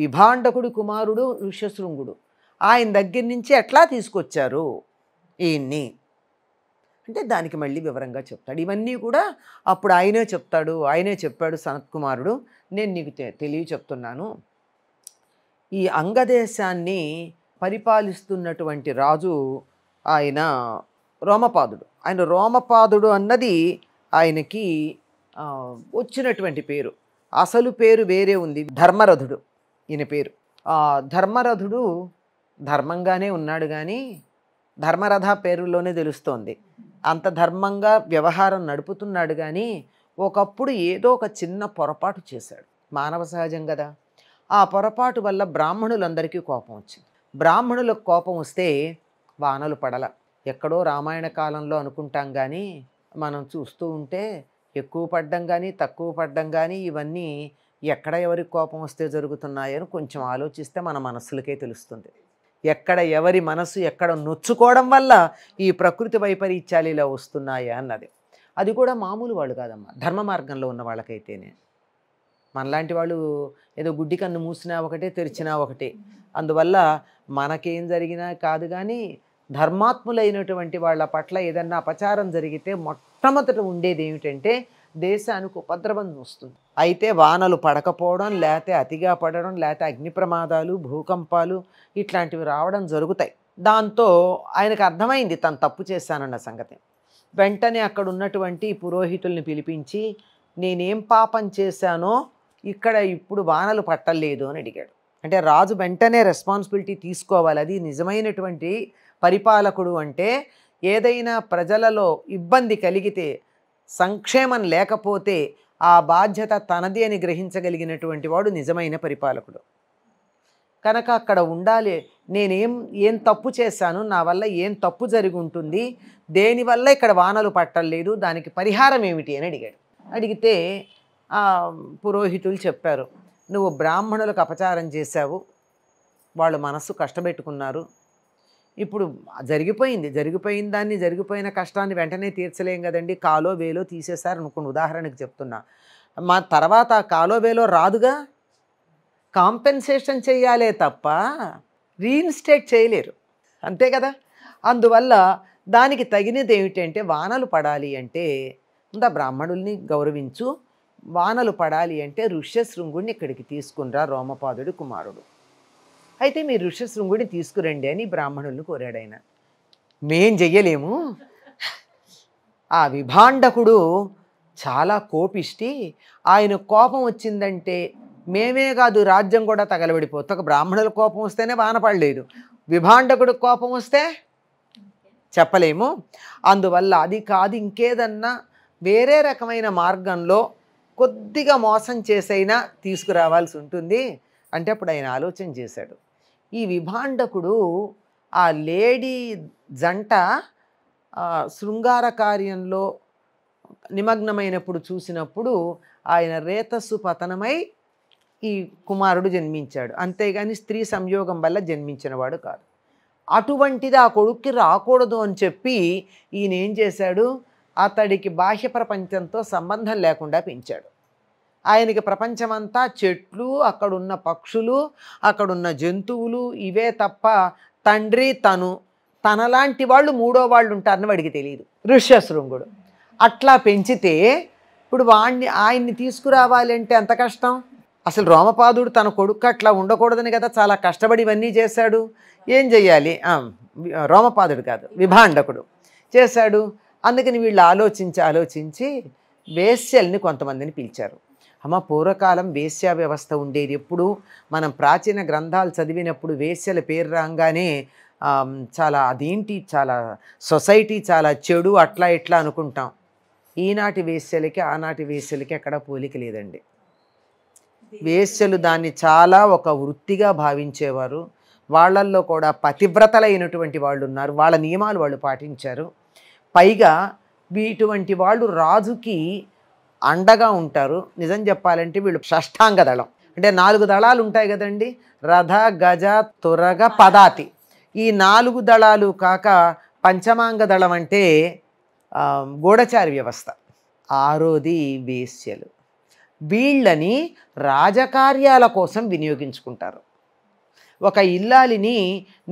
విభాండకుడి కుమారుడు ఋష్యశృంగుడు ఆయన దగ్గర నుంచి ఎట్లా తీసుకొచ్చారు ఈయన్ని అంటే దానికి మళ్ళీ వివరంగా చెప్తాడు ఇవన్నీ కూడా అప్పుడు ఆయనే చెప్తాడు ఆయనే చెప్పాడు సనత్కుమారుడు నేను నీకు తెలియ చెప్తున్నాను ఈ అంగదేశాన్ని పరిపాలిస్తున్నటువంటి రాజు ఆయన రోమపాదుడు ఆయన రోమపాదుడు అన్నది ఆయనకి వచ్చినటువంటి పేరు అసలు పేరు వేరే ఉంది ధర్మరథుడు ఈయన పేరు ధర్మరథుడు ధర్మంగానే ఉన్నాడు కానీ ధర్మరథ పేరులోనే తెలుస్తోంది అంత ధర్మంగా వ్యవహారం నడుపుతున్నాడు కానీ ఒకప్పుడు ఏదో ఒక చిన్న పొరపాటు చేశాడు మానవ సహజం కదా ఆ పొరపాటు వల్ల బ్రాహ్మణులందరికీ కోపం వచ్చింది బ్రాహ్మణులకు కోపం వస్తే వానలు పడల ఎక్కడో రామాయణ కాలంలో అనుకుంటాం కానీ మనం చూస్తూ ఉంటే ఎక్కువ పడ్డం కానీ తక్కువ పడ్డం కానీ ఇవన్నీ ఎక్కడ ఎవరికి కోపం వస్తే జరుగుతున్నాయో అని కొంచెం ఆలోచిస్తే మన మనస్సులకే తెలుస్తుంది ఎక్కడ ఎవరి మనసు ఎక్కడ నొచ్చుకోవడం వల్ల ఈ ప్రకృతి వైపరీత్యాలు ఇలా వస్తున్నాయా అన్నది అది కూడా మామూలు వాళ్ళు కాదమ్మా ధర్మ మార్గంలో ఉన్న వాళ్ళకైతేనే మనలాంటి వాళ్ళు ఏదో గుడ్డి కన్ను మూసినా ఒకటే తెరిచినా ఒకటే అందువల్ల మనకేం జరిగినా కాదు కానీ ధర్మాత్ములైనటువంటి వాళ్ళ పట్ల ఏదన్నా అపచారం జరిగితే మొట్టమొదట ఉండేది ఏమిటంటే దేశానికి ఉపద్రవం వస్తుంది అయితే వానలు పడకపోవడం లేకపోతే అతిగా పడడం లేకపోతే అగ్ని ప్రమాదాలు భూకంపాలు ఇట్లాంటివి రావడం జరుగుతాయి దాంతో ఆయనకు అర్థమైంది తను తప్పు చేశానన్న సంగతి వెంటనే అక్కడ ఉన్నటువంటి పురోహితుల్ని పిలిపించి నేనేం పాపం చేశానో ఇక్కడ ఇప్పుడు వానలు పట్టలేదు అని అడిగాడు అంటే రాజు వెంటనే రెస్పాన్సిబిలిటీ తీసుకోవాలి అది నిజమైనటువంటి పరిపాలకుడు అంటే ఏదైనా ప్రజలలో ఇబ్బంది కలిగితే సంక్షేమం లేకపోతే ఆ బాధ్యత తనది అని గ్రహించగలిగినటువంటి వాడు నిజమైన పరిపాలకుడు కనుక అక్కడ ఉండాలి నేనేం ఏం తప్పు చేశాను నా వల్ల ఏం తప్పు జరిగి ఉంటుంది దేనివల్ల ఇక్కడ వానలు పట్టలేదు దానికి పరిహారం ఏమిటి అని అడిగాడు అడిగితే పురోహితులు చెప్పారు నువ్వు బ్రాహ్మణులకు అపచారం చేశావు వాళ్ళు మనస్సు కష్టపెట్టుకున్నారు ఇప్పుడు జరిగిపోయింది జరిగిపోయిన దాన్ని జరిగిపోయిన కష్టాన్ని వెంటనే తీర్చలేం కదండి కాలో వేలో తీసేశారు అనుకుని ఉదాహరణకు చెప్తున్నా మా తర్వాత కాలో వేలో రాదుగా కాంపెన్సేషన్ చేయాలే తప్ప రీఇన్స్టేట్ చేయలేరు అంతే కదా అందువల్ల దానికి తగినది ఏమిటంటే వానలు పడాలి అంటే ఇంత బ్రాహ్మణుల్ని గౌరవించు వానలు పడాలి అంటే ఋష్యశృంగుడిని ఇక్కడికి తీసుకునిరా రోమపాదుడి కుమారుడు అయితే మీరు ఋషశృంగుడిని తీసుకురండి అని బ్రాహ్మణుల్ని కోరాడు ఆయన మేం చెయ్యలేము ఆ విభాండకుడు చాలా కోపిష్టి ఆయన కోపం వచ్చిందంటే మేమే కాదు రాజ్యం కూడా తగలబడిపోతుంది ఒక బ్రాహ్మణుల కోపం వస్తేనే వానపడలేదు విభాండకుడు కోపం వస్తే చెప్పలేము అందువల్ల అది కాదు ఇంకేదన్నా వేరే రకమైన మార్గంలో కొద్దిగా మోసం చేసైనా తీసుకురావాల్సి ఉంటుంది అంటే అప్పుడు ఆయన ఆలోచన చేశాడు ఈ విభాండకుడు ఆ లేడీ జంట శృంగార కార్యంలో నిమగ్నమైనప్పుడు చూసినప్పుడు ఆయన రేతస్సు పతనమై ఈ కుమారుడు జన్మించాడు అంతేగాని స్త్రీ సంయోగం వల్ల జన్మించినవాడు కాదు అటువంటిది ఆ కొడుక్కి రాకూడదు అని చెప్పి ఈయన ఏం చేశాడు అతడికి బాహ్య ప్రపంచంతో సంబంధం లేకుండా పెంచాడు ఆయనకి ప్రపంచమంతా చెట్లు అక్కడున్న పక్షులు అక్కడున్న జంతువులు ఇవే తప్ప తండ్రి తను తనలాంటి వాళ్ళు మూడో వాళ్ళు ఉంటారని వాడికి తెలియదు ఋష్యశృంగుడు అట్లా పెంచితే ఇప్పుడు వాణ్ణి ఆయన్ని తీసుకురావాలి అంటే ఎంత కష్టం అసలు రోమపాదుడు తన కొడుకు అట్లా ఉండకూడదని కదా చాలా కష్టపడి ఇవన్నీ చేశాడు ఏం చెయ్యాలి రోమపాదుడు కాదు విభాండకుడు చేశాడు అందుకని వీళ్ళు ఆలోచించి ఆలోచించి వేశ్యల్ని కొంతమందిని పిలిచారు అమ్మ పూర్వకాలం వేశ్య వ్యవస్థ ఉండేది ఎప్పుడు మనం ప్రాచీన గ్రంథాలు చదివినప్పుడు వేశ్యల పేరు రాగానే చాలా అదేంటి చాలా సొసైటీ చాలా చెడు అట్లా ఇట్లా అనుకుంటాం ఈనాటి వేశ్యలకి ఆనాటి వేశ్యలకి ఎక్కడ పోలిక లేదండి వేశ్యలు దాన్ని చాలా ఒక వృత్తిగా భావించేవారు వాళ్ళల్లో కూడా పతివ్రతలైనటువంటి వాళ్ళు ఉన్నారు వాళ్ళ నియమాలు వాళ్ళు పాటించారు పైగా వీటువంటి వాళ్ళు రాజుకి అండగా ఉంటారు నిజం చెప్పాలంటే వీళ్ళు షష్టాంగ దళం అంటే నాలుగు దళాలు ఉంటాయి కదండి రథ గజ తురగ పదాతి ఈ నాలుగు దళాలు కాక పంచమాంగ దళం అంటే గూఢచారి వ్యవస్థ ఆరోది వేశ్యలు వీళ్ళని రాజకార్యాల కోసం వినియోగించుకుంటారు ఒక ఇల్లాలిని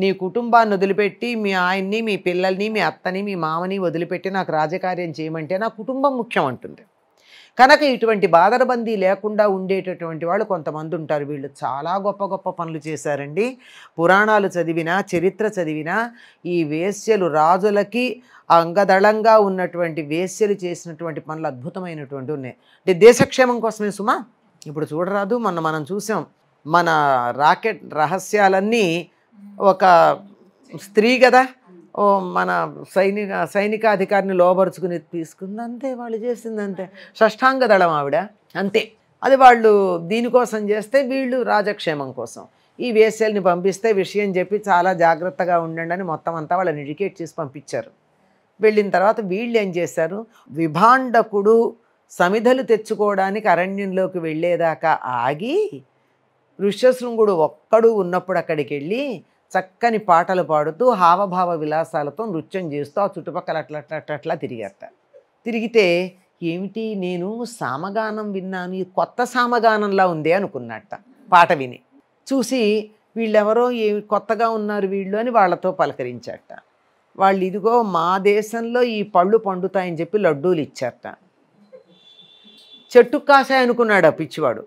నీ కుటుంబాన్ని వదిలిపెట్టి మీ ఆయన్ని మీ పిల్లల్ని మీ అత్తని మీ మామని వదిలిపెట్టి నాకు రాజకార్యం చేయమంటే నా కుటుంబం ముఖ్యం అంటుంది కనుక ఇటువంటి బాధరబందీ లేకుండా ఉండేటటువంటి వాళ్ళు కొంతమంది ఉంటారు వీళ్ళు చాలా గొప్ప గొప్ప పనులు చేశారండి పురాణాలు చదివినా చరిత్ర చదివినా ఈ వేశ్యలు రాజులకి అంగదళంగా ఉన్నటువంటి వేశ్యలు చేసినటువంటి పనులు అద్భుతమైనటువంటి ఉన్నాయి అంటే దేశక్షేమం కోసమే సుమా ఇప్పుడు చూడరాదు మొన్న మనం చూసాం మన రాకెట్ రహస్యాలన్నీ ఒక స్త్రీ కదా ఓ మన సైనిక సైనికాధికారిని లోపరుచుకుని తీసుకుంది అంతే వాళ్ళు చేసింది అంతే షష్టాంగ దళం ఆవిడ అంతే అది వాళ్ళు దీనికోసం చేస్తే వీళ్ళు రాజక్షేమం కోసం ఈ వేసేల్ని పంపిస్తే విషయం చెప్పి చాలా జాగ్రత్తగా ఉండండి అని మొత్తం అంతా వాళ్ళని ఎడ్యుకేట్ చేసి పంపించారు వెళ్ళిన తర్వాత వీళ్ళు ఏం చేశారు విభాండకుడు సమిధలు తెచ్చుకోవడానికి అరణ్యంలోకి వెళ్ళేదాకా ఆగి ఋష్యశృంగుడు ఒక్కడు ఉన్నప్పుడు అక్కడికి వెళ్ళి చక్కని పాటలు పాడుతూ హావభావ విలాసాలతో నృత్యం చేస్తూ ఆ చుట్టుపక్కల అట్లా అట్లా తిరిగేట తిరిగితే ఏమిటి నేను సామగానం విన్నాను ఈ కొత్త సామగానంలా ఉందే అనుకున్నట్ట పాట విని చూసి వీళ్ళెవరో ఏ కొత్తగా ఉన్నారు వీళ్ళు అని వాళ్ళతో పలకరించట వాళ్ళు ఇదిగో మా దేశంలో ఈ పళ్ళు పండుతాయని చెప్పి లడ్డూలు ఇచ్చారట చెట్టు కాసాయనుకున్నాడు ఆ పిచ్చివాడు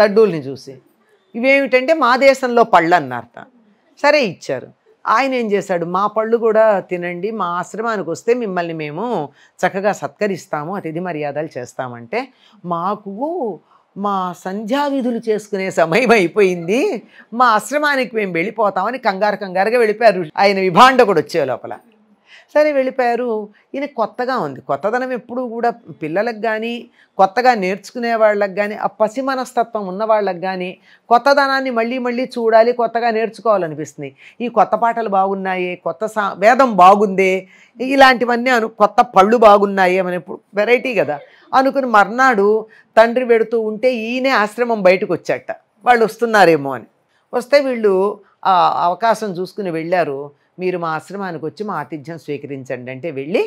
లడ్డూల్ని చూసి ఇవేమిటంటే మా దేశంలో పళ్ళు అన్నారట సరే ఇచ్చారు ఆయన ఏం చేశాడు మా పళ్ళు కూడా తినండి మా ఆశ్రమానికి వస్తే మిమ్మల్ని మేము చక్కగా సత్కరిస్తాము అతిథి మర్యాదలు చేస్తామంటే మాకు మా సంధ్యావిధులు చేసుకునే సమయం అయిపోయింది మా ఆశ్రమానికి మేము వెళ్ళిపోతామని కంగారు కంగారుగా వెళ్ళిపోయారు ఆయన విభాండ కూడా వచ్చే లోపల సరే వెళ్ళిపోయారు ఈయన కొత్తగా ఉంది కొత్తదనం ఎప్పుడు కూడా పిల్లలకు కానీ కొత్తగా నేర్చుకునే వాళ్ళకి కానీ ఆ పసి మనస్తత్వం ఉన్న వాళ్ళకి కానీ కొత్తదనాన్ని మళ్ళీ మళ్ళీ చూడాలి కొత్తగా నేర్చుకోవాలనిపిస్తుంది ఈ కొత్త పాటలు బాగున్నాయి కొత్త సా వేదం బాగుందే ఇలాంటివన్నీ అను కొత్త పళ్ళు బాగున్నాయి అని వెరైటీ కదా అనుకుని మర్నాడు తండ్రి పెడుతూ ఉంటే ఈయనే ఆశ్రమం బయటకు వచ్చాట వాళ్ళు వస్తున్నారేమో అని వస్తే వీళ్ళు ఆ అవకాశం చూసుకుని వెళ్ళారు మీరు మా ఆశ్రమానికి వచ్చి మా ఆతిథ్యం స్వీకరించండి అంటే వెళ్ళి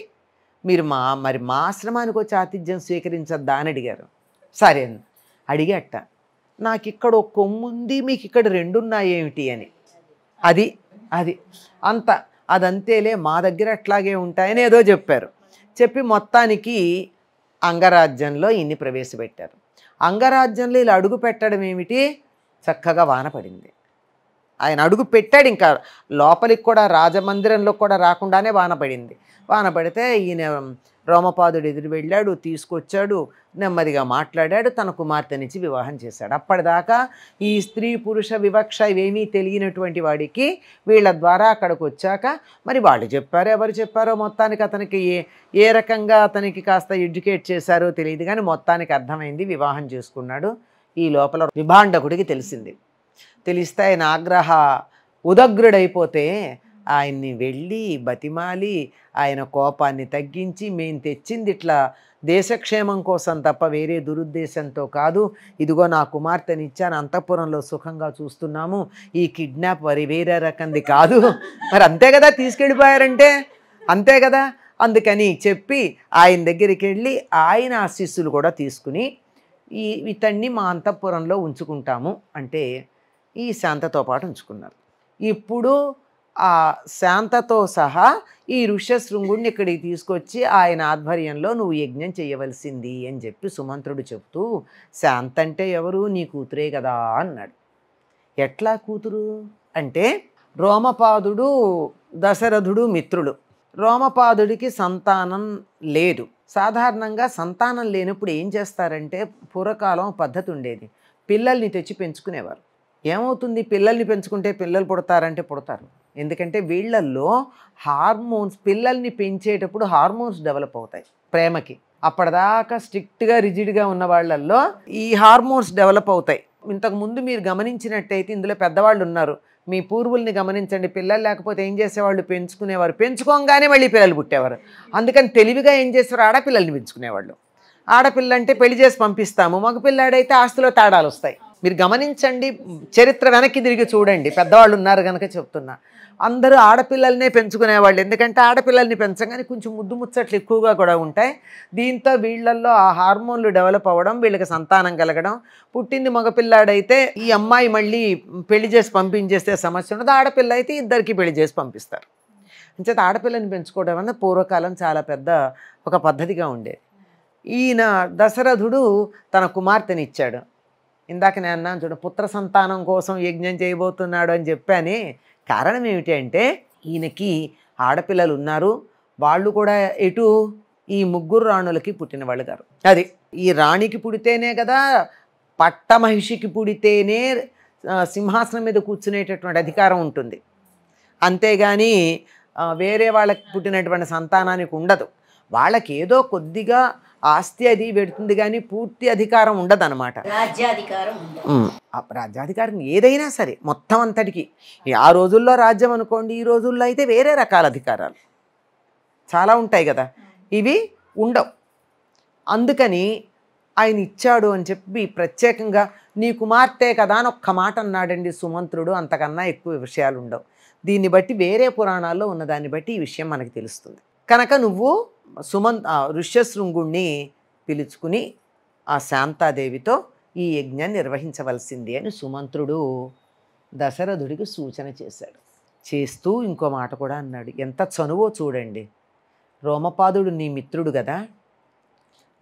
మీరు మా మరి మా ఆశ్రమానికి వచ్చి ఆతిథ్యం స్వీకరించద్దా అని అడిగారు సరే అడిగట నాకు ఇక్కడ ఒక కొమ్ము ఉంది మీకు ఇక్కడ ఉన్నాయేమిటి అని అది అది అంత అదంతేలే మా దగ్గర అట్లాగే ఉంటాయని ఏదో చెప్పారు చెప్పి మొత్తానికి అంగరాజ్యంలో ఇన్ని ప్రవేశపెట్టారు అంగరాజ్యంలో ఇలా అడుగు పెట్టడం ఏమిటి చక్కగా వాన పడింది ఆయన అడుగు పెట్టాడు ఇంకా లోపలికి కూడా రాజమందిరంలో కూడా రాకుండానే వాన పడింది వాన పడితే ఈయన రోమపాదుడు ఎదురు వెళ్ళాడు తీసుకొచ్చాడు నెమ్మదిగా మాట్లాడాడు తన నుంచి వివాహం చేశాడు అప్పటిదాకా ఈ స్త్రీ పురుష వివక్ష ఇవేమీ తెలియనటువంటి వాడికి వీళ్ళ ద్వారా అక్కడికి వచ్చాక మరి వాళ్ళు చెప్పారు ఎవరు చెప్పారో మొత్తానికి అతనికి ఏ ఏ రకంగా అతనికి కాస్త ఎడ్యుకేట్ చేశారో తెలియదు కానీ మొత్తానికి అర్థమైంది వివాహం చేసుకున్నాడు ఈ లోపల విభాండకుడికి తెలిసింది తెలిస్తే ఆయన ఆగ్రహ ఉదగ్రుడైపోతే ఆయన్ని వెళ్ళి బతిమాలి ఆయన కోపాన్ని తగ్గించి మేము తెచ్చింది ఇట్లా దేశక్షేమం కోసం తప్ప వేరే దురుద్దేశంతో కాదు ఇదిగో నా కుమార్తెని ఇచ్చాను అంతఃపురంలో సుఖంగా చూస్తున్నాము ఈ కిడ్నాప్ మరి వేరే రకంది కాదు మరి అంతే కదా తీసుకెళ్ళిపోయారంటే అంతే కదా అందుకని చెప్పి ఆయన దగ్గరికి వెళ్ళి ఆయన ఆశీస్సులు కూడా తీసుకుని ఈ ఇతన్ని మా అంతఃపురంలో ఉంచుకుంటాము అంటే ఈ శాంతతో పాటు ఉంచుకున్నారు ఇప్పుడు ఆ శాంతతో సహా ఈ ఋష్యశృంగుడిని ఇక్కడికి తీసుకొచ్చి ఆయన ఆధ్వర్యంలో నువ్వు యజ్ఞం చేయవలసింది అని చెప్పి సుమంత్రుడు చెప్తూ శాంత అంటే ఎవరు నీ కూతురే కదా అన్నాడు ఎట్లా కూతురు అంటే రోమపాదుడు దశరథుడు మిత్రుడు రోమపాదుడికి సంతానం లేదు సాధారణంగా సంతానం లేనప్పుడు ఏం చేస్తారంటే పూర్వకాలం పద్ధతి ఉండేది పిల్లల్ని తెచ్చి పెంచుకునేవారు ఏమవుతుంది పిల్లల్ని పెంచుకుంటే పిల్లలు పుడతారంటే పుడతారు ఎందుకంటే వీళ్ళల్లో హార్మోన్స్ పిల్లల్ని పెంచేటప్పుడు హార్మోన్స్ డెవలప్ అవుతాయి ప్రేమకి అప్పటిదాకా స్ట్రిక్ట్గా రిజిడ్గా ఉన్న వాళ్ళల్లో ఈ హార్మోన్స్ డెవలప్ అవుతాయి ఇంతకుముందు మీరు గమనించినట్టయితే ఇందులో పెద్దవాళ్ళు ఉన్నారు మీ పూర్వుల్ని గమనించండి పిల్లలు లేకపోతే ఏం చేసేవాళ్ళు పెంచుకునేవారు పెంచుకోగానే మళ్ళీ పిల్లలు పుట్టేవారు అందుకని తెలివిగా ఏం చేస్తారు ఆడపిల్లల్ని పెంచుకునేవాళ్ళు ఆడపిల్ల అంటే పెళ్లి చేసి పంపిస్తాము మగపిల్లాడైతే ఆస్తిలో తేడాలు వస్తాయి మీరు గమనించండి చరిత్ర వెనక్కి తిరిగి చూడండి పెద్దవాళ్ళు ఉన్నారు కనుక చెప్తున్నా అందరూ ఆడపిల్లల్నే పెంచుకునేవాళ్ళు ఎందుకంటే ఆడపిల్లల్ని పెంచగానే కొంచెం ముద్దు ముచ్చట్లు ఎక్కువగా కూడా ఉంటాయి దీంతో వీళ్ళల్లో ఆ హార్మోన్లు డెవలప్ అవ్వడం వీళ్ళకి సంతానం కలగడం పుట్టింది మగపిల్లాడైతే ఈ అమ్మాయి మళ్ళీ పెళ్లి చేసి పంపించేస్తే సమస్య ఉండదు ఆడపిల్ల అయితే ఇద్దరికి పెళ్లి చేసి పంపిస్తారు అంచేత ఆడపిల్లని పెంచుకోవడం అనేది పూర్వకాలం చాలా పెద్ద ఒక పద్ధతిగా ఉండేది ఈయన దశరథుడు తన కుమార్తెనిచ్చాడు ఇందాక నేను అన్నాను చూడు పుత్ర సంతానం కోసం యజ్ఞం చేయబోతున్నాడు అని చెప్పాను కారణం ఏమిటంటే ఈయనకి ఆడపిల్లలు ఉన్నారు వాళ్ళు కూడా ఎటు ఈ ముగ్గురు రాణులకి పుట్టిన వాళ్ళు గారు అది ఈ రాణికి పుడితేనే కదా పట్ట మహిషికి పుడితేనే సింహాసనం మీద కూర్చునేటటువంటి అధికారం ఉంటుంది అంతేగాని వేరే వాళ్ళకి పుట్టినటువంటి సంతానానికి ఉండదు వాళ్ళకి ఏదో కొద్దిగా ఆస్తి అది పెడుతుంది కానీ పూర్తి అధికారం ఉండదు అనమాట రాజ్యాధికారం ఏదైనా సరే మొత్తం అంతటికి ఆ రోజుల్లో రాజ్యం అనుకోండి ఈ రోజుల్లో అయితే వేరే రకాల అధికారాలు చాలా ఉంటాయి కదా ఇవి ఉండవు అందుకని ఆయన ఇచ్చాడు అని చెప్పి ప్రత్యేకంగా నీ కుమార్తె కదా అని ఒక్క మాట అన్నాడండి సుమంత్రుడు అంతకన్నా ఎక్కువ విషయాలు ఉండవు దీన్ని బట్టి వేరే పురాణాల్లో ఉన్న దాన్ని బట్టి ఈ విషయం మనకి తెలుస్తుంది కనుక నువ్వు సుమన్ ఋష్యశృంగుణ్ణి పిలుచుకుని ఆ శాంతాదేవితో ఈ యజ్ఞాన్ని నిర్వహించవలసింది అని సుమంత్రుడు దశరథుడికి సూచన చేశాడు చేస్తూ ఇంకో మాట కూడా అన్నాడు ఎంత చనువో చూడండి రోమపాదుడు నీ మిత్రుడు కదా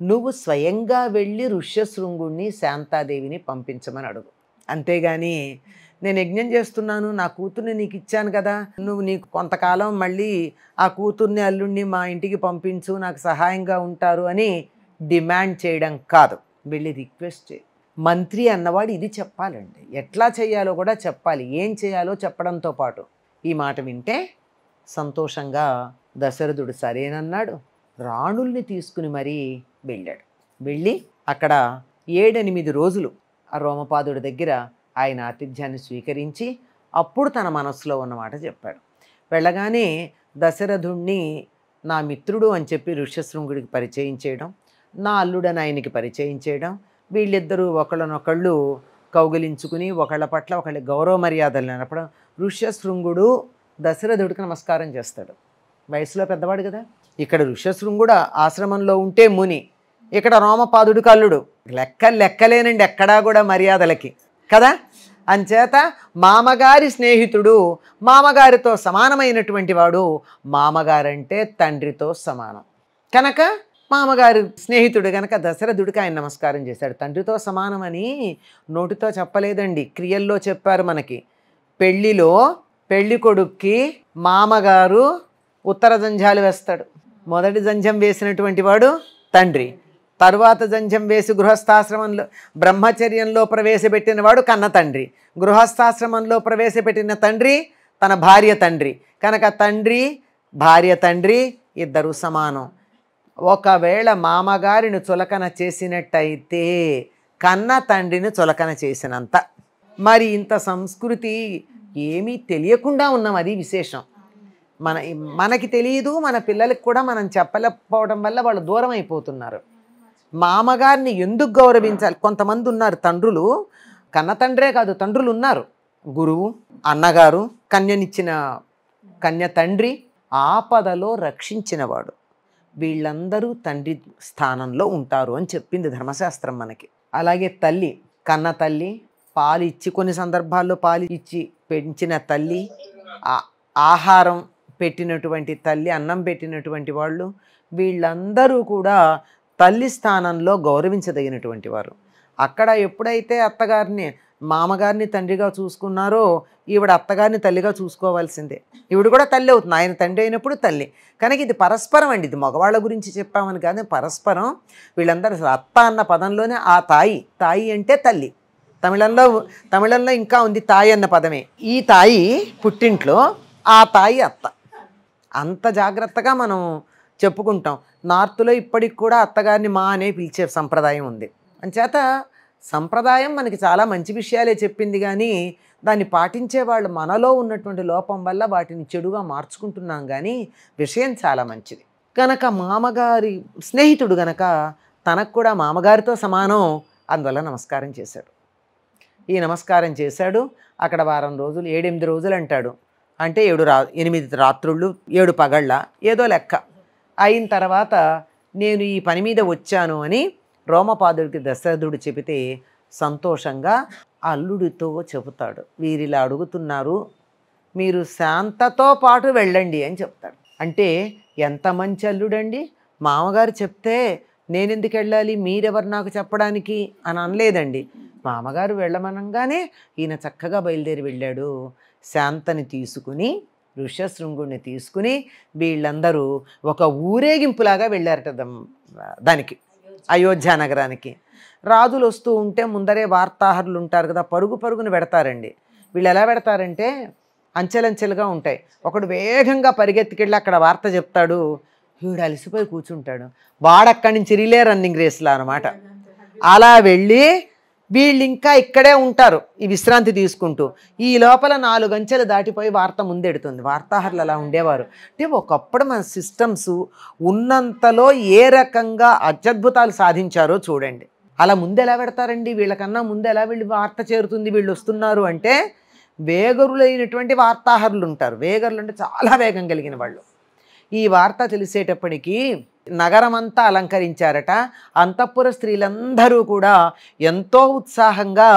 నువ్వు స్వయంగా వెళ్ళి ఋష్యశృంగుణ్ణి శాంతాదేవిని పంపించమని అడుగు అంతేగాని నేను యజ్ఞం చేస్తున్నాను నా కూతుర్ని నీకు ఇచ్చాను కదా నువ్వు నీకు కొంతకాలం మళ్ళీ ఆ కూతుర్ని అల్లుడిని మా ఇంటికి పంపించు నాకు సహాయంగా ఉంటారు అని డిమాండ్ చేయడం కాదు వెళ్ళి రిక్వెస్ట్ చేయి మంత్రి అన్నవాడు ఇది చెప్పాలండి ఎట్లా చేయాలో కూడా చెప్పాలి ఏం చేయాలో చెప్పడంతో పాటు ఈ మాట వింటే సంతోషంగా దశరథుడు సరేనన్నాడు రాణుల్ని తీసుకుని మరీ వెళ్ళాడు వెళ్ళి అక్కడ ఏడెనిమిది రోజులు ఆ రోమపాదుడి దగ్గర ఆయన ఆతిథ్యాన్ని స్వీకరించి అప్పుడు తన మనస్సులో ఉన్నమాట చెప్పాడు వెళ్ళగానే దశరథుణ్ణి నా మిత్రుడు అని చెప్పి ఋష్యశృంగుడికి పరిచయం చేయడం నా అల్లుడని ఆయనకి పరిచయం చేయడం వీళ్ళిద్దరూ ఒకళ్ళనొకళ్ళు కౌగిలించుకుని ఒకళ్ళ పట్ల ఒకళ్ళ గౌరవ మర్యాదలు నడపడం ఋష్యశృంగుడు దశరథుడికి నమస్కారం చేస్తాడు వయసులో పెద్దవాడు కదా ఇక్కడ ఋష్యశృంగుడు ఆశ్రమంలో ఉంటే ముని ఇక్కడ రోమపాదుడు కల్లుడు లెక్క లెక్కలేనండి ఎక్కడా కూడా మర్యాదలకి కదా అంచేత మామగారి స్నేహితుడు మామగారితో సమానమైనటువంటి వాడు మామగారంటే తండ్రితో సమానం కనుక మామగారు స్నేహితుడు గనక దశరథుడికి ఆయన నమస్కారం చేశాడు తండ్రితో సమానమని నోటితో చెప్పలేదండి క్రియల్లో చెప్పారు మనకి పెళ్ళిలో పెళ్ళి కొడుక్కి మామగారు ఉత్తర జంజాలు వేస్తాడు మొదటి జంజం వేసినటువంటి వాడు తండ్రి తరువాత జంజం వేసి గృహస్థాశ్రమంలో బ్రహ్మచర్యంలో ప్రవేశపెట్టిన వాడు కన్న తండ్రి గృహస్థాశ్రమంలో ప్రవేశపెట్టిన తండ్రి తన భార్య తండ్రి కనుక తండ్రి భార్య తండ్రి ఇద్దరు సమానం ఒకవేళ మామగారిని చులకన చేసినట్టయితే కన్న తండ్రిని చులకన చేసినంత మరి ఇంత సంస్కృతి ఏమీ తెలియకుండా ఉన్నాం అది విశేషం మన మనకి తెలియదు మన పిల్లలకు కూడా మనం చెప్పలేకపోవడం వల్ల వాళ్ళు దూరం అయిపోతున్నారు మామగారిని ఎందుకు గౌరవించాలి కొంతమంది ఉన్నారు తండ్రులు కన్న తండ్రే కాదు తండ్రులు ఉన్నారు గురువు అన్నగారు కన్యనిచ్చిన కన్య తండ్రి ఆపదలో రక్షించినవాడు వీళ్ళందరూ తండ్రి స్థానంలో ఉంటారు అని చెప్పింది ధర్మశాస్త్రం మనకి అలాగే తల్లి కన్న తల్లి పాలు ఇచ్చి కొన్ని సందర్భాల్లో పాలు ఇచ్చి పెంచిన తల్లి ఆహారం పెట్టినటువంటి తల్లి అన్నం పెట్టినటువంటి వాళ్ళు వీళ్ళందరూ కూడా తల్లి స్థానంలో గౌరవించదగినటువంటి వారు అక్కడ ఎప్పుడైతే అత్తగారిని మామగారిని తండ్రిగా చూసుకున్నారో ఈవిడ అత్తగారిని తల్లిగా చూసుకోవాల్సిందే ఈవిడ కూడా తల్లి అవుతుంది ఆయన తండ్రి అయినప్పుడు తల్లి కనుక ఇది పరస్పరం అండి ఇది మగవాళ్ళ గురించి చెప్పామని కానీ పరస్పరం వీళ్ళందరూ అసలు అత్త అన్న పదంలోనే ఆ తాయి తాయి అంటే తల్లి తమిళంలో తమిళంలో ఇంకా ఉంది తాయి అన్న పదమే ఈ తాయి పుట్టింట్లో ఆ తాయి అత్త అంత జాగ్రత్తగా మనం చెప్పుకుంటాం నార్త్లో ఇప్పటికి కూడా అత్తగారిని మా అనే పిలిచే సంప్రదాయం ఉంది అంచేత సంప్రదాయం మనకి చాలా మంచి విషయాలే చెప్పింది కానీ దాన్ని పాటించే వాళ్ళు మనలో ఉన్నటువంటి లోపం వల్ల వాటిని చెడుగా మార్చుకుంటున్నాం కానీ విషయం చాలా మంచిది కనుక మామగారి స్నేహితుడు గనక తనకు కూడా మామగారితో సమానం అందువల్ల నమస్కారం చేశాడు ఈ నమస్కారం చేశాడు అక్కడ వారం రోజులు ఏడెనిమిది రోజులు అంటాడు అంటే ఏడు రా ఎనిమిది రాత్రుళ్ళు ఏడు పగళ్ళ ఏదో లెక్క అయిన తర్వాత నేను ఈ పని మీద వచ్చాను అని రోమపాదుడికి దశరథుడు చెబితే సంతోషంగా అల్లుడితో చెబుతాడు వీరిలా అడుగుతున్నారు మీరు శాంతతో పాటు వెళ్ళండి అని చెప్తాడు అంటే ఎంత మంచి అల్లుడండి మామగారు చెప్తే నేనెందుకు వెళ్ళాలి మీరెవరు నాకు చెప్పడానికి అని అనలేదండి మామగారు వెళ్ళమనగానే ఈయన చక్కగా బయలుదేరి వెళ్ళాడు శాంతని తీసుకుని ఋష్యశృంగుణ్ణి తీసుకుని వీళ్ళందరూ ఒక ఊరేగింపులాగా వెళ్ళారట దానికి అయోధ్య నగరానికి రాజులు వస్తూ ఉంటే ముందరే వార్తాహరులు ఉంటారు కదా పరుగు పరుగును పెడతారండి వీళ్ళు ఎలా పెడతారంటే అంచెలంచెలుగా ఉంటాయి ఒకడు వేగంగా పరిగెత్తికెళ్ళి అక్కడ వార్త చెప్తాడు వీడు అలసిపోయి కూర్చుంటాడు వాడక్కడి నుంచి రిలే రన్నింగ్ రేస్లా అనమాట అలా వెళ్ళి వీళ్ళు ఇంకా ఇక్కడే ఉంటారు ఈ విశ్రాంతి తీసుకుంటూ ఈ లోపల నాలుగు అంచెలు దాటిపోయి వార్త ముందెడుతుంది వార్తాహరులు అలా ఉండేవారు అంటే ఒకప్పుడు మన సిస్టమ్స్ ఉన్నంతలో ఏ రకంగా అత్యద్భుతాలు సాధించారో చూడండి అలా ముందు ఎలా పెడతారండి వీళ్ళకన్నా ముందు ఎలా వీళ్ళు వార్త చేరుతుంది వీళ్ళు వస్తున్నారు అంటే వేగరులైనటువంటి వార్తాహరులు ఉంటారు వేగరులు అంటే చాలా వేగం కలిగిన వాళ్ళు ఈ వార్త తెలిసేటప్పటికీ నగరమంతా అలంకరించారట అంతఃపుర స్త్రీలందరూ కూడా ఎంతో ఉత్సాహంగా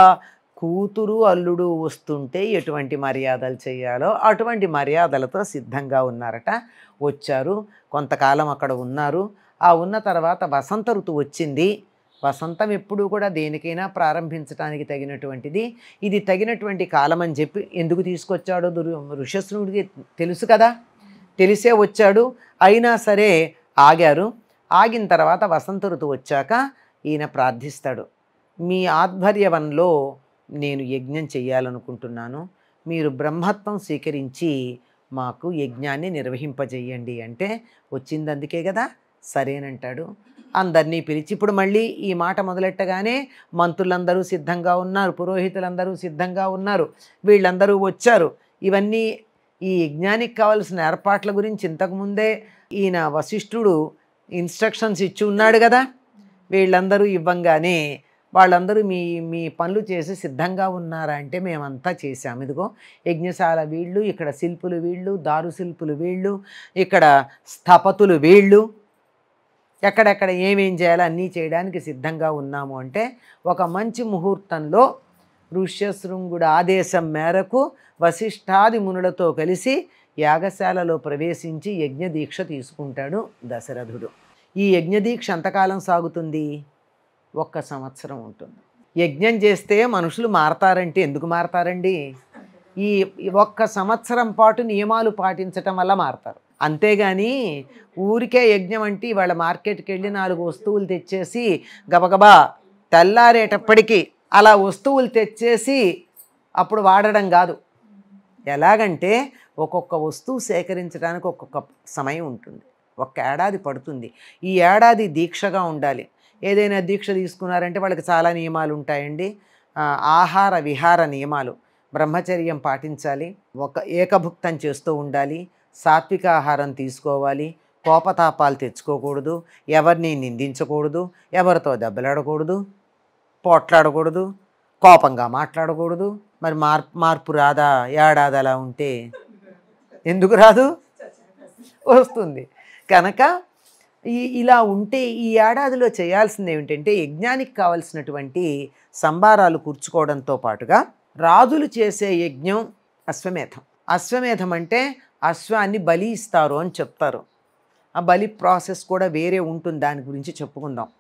కూతురు అల్లుడు వస్తుంటే ఎటువంటి మర్యాదలు చేయాలో అటువంటి మర్యాదలతో సిద్ధంగా ఉన్నారట వచ్చారు కొంతకాలం అక్కడ ఉన్నారు ఆ ఉన్న తర్వాత వసంత ఋతువు వచ్చింది వసంతం ఎప్పుడూ కూడా దేనికైనా ప్రారంభించడానికి తగినటువంటిది ఇది తగినటువంటి కాలం అని చెప్పి ఎందుకు తీసుకొచ్చాడో ఋషశ్రుడికి తెలుసు కదా తెలిసే వచ్చాడు అయినా సరే ఆగారు ఆగిన తర్వాత వసంత ఋతు వచ్చాక ఈయన ప్రార్థిస్తాడు మీ ఆధ్వర్యవంలో నేను యజ్ఞం చేయాలనుకుంటున్నాను మీరు బ్రహ్మత్వం స్వీకరించి మాకు యజ్ఞాన్ని నిర్వహింపజేయండి అంటే వచ్చిందందుకే కదా సరేనంటాడు అందరినీ పిలిచి ఇప్పుడు మళ్ళీ ఈ మాట మొదలెట్టగానే మంత్రులందరూ సిద్ధంగా ఉన్నారు పురోహితులందరూ సిద్ధంగా ఉన్నారు వీళ్ళందరూ వచ్చారు ఇవన్నీ ఈ యజ్ఞానికి కావలసిన ఏర్పాట్ల గురించి ఇంతకుముందే ఈయన వశిష్ఠుడు ఇన్స్ట్రక్షన్స్ ఇచ్చి ఉన్నాడు కదా వీళ్ళందరూ ఇవ్వంగానే వాళ్ళందరూ మీ మీ పనులు చేసి సిద్ధంగా ఉన్నారా అంటే మేమంతా చేసాం ఇదిగో యజ్ఞశాల వీళ్ళు ఇక్కడ శిల్పులు వీళ్ళు దారు శిల్పులు వీళ్ళు ఇక్కడ స్థపతులు వీళ్ళు ఎక్కడెక్కడ ఏమేం చేయాలో అన్నీ చేయడానికి సిద్ధంగా ఉన్నాము అంటే ఒక మంచి ముహూర్తంలో ఋష్యశృంగుడు ఆదేశం మేరకు వశిష్ఠాది మునులతో కలిసి యాగశాలలో ప్రవేశించి యజ్ఞదీక్ష తీసుకుంటాడు దశరథుడు ఈ యజ్ఞదీక్ష ఎంతకాలం సాగుతుంది ఒక్క సంవత్సరం ఉంటుంది యజ్ఞం చేస్తే మనుషులు మారతారంటే ఎందుకు మారతారండి ఈ ఒక్క సంవత్సరం పాటు నియమాలు పాటించటం వల్ల మారతారు అంతేగాని ఊరికే యజ్ఞం అంటే వాళ్ళ మార్కెట్కి వెళ్ళి నాలుగు వస్తువులు తెచ్చేసి గబగబా తెల్లారేటప్పటికీ అలా వస్తువులు తెచ్చేసి అప్పుడు వాడడం కాదు ఎలాగంటే ఒక్కొక్క వస్తువు సేకరించడానికి ఒక్కొక్క సమయం ఉంటుంది ఒక్క ఏడాది పడుతుంది ఈ ఏడాది దీక్షగా ఉండాలి ఏదైనా దీక్ష తీసుకున్నారంటే వాళ్ళకి చాలా నియమాలు ఉంటాయండి ఆహార విహార నియమాలు బ్రహ్మచర్యం పాటించాలి ఒక ఏకభుక్తం చేస్తూ ఉండాలి సాత్విక ఆహారం తీసుకోవాలి కోపతాపాలు తెచ్చుకోకూడదు ఎవరిని నిందించకూడదు ఎవరితో దెబ్బలాడకూడదు పోట్లాడకూడదు కోపంగా మాట్లాడకూడదు మరి మార్పు మార్పు రాదా ఏడాది అలా ఉంటే ఎందుకు రాదు వస్తుంది కనుక ఈ ఇలా ఉంటే ఈ ఏడాదిలో చేయాల్సింది ఏమిటంటే యజ్ఞానికి కావలసినటువంటి సంభారాలు కూర్చుకోవడంతో పాటుగా రాజులు చేసే యజ్ఞం అశ్వమేధం అశ్వమేధం అంటే అశ్వాన్ని బలి ఇస్తారు అని చెప్తారు ఆ బలి ప్రాసెస్ కూడా వేరే ఉంటుంది దాని గురించి చెప్పుకుందాం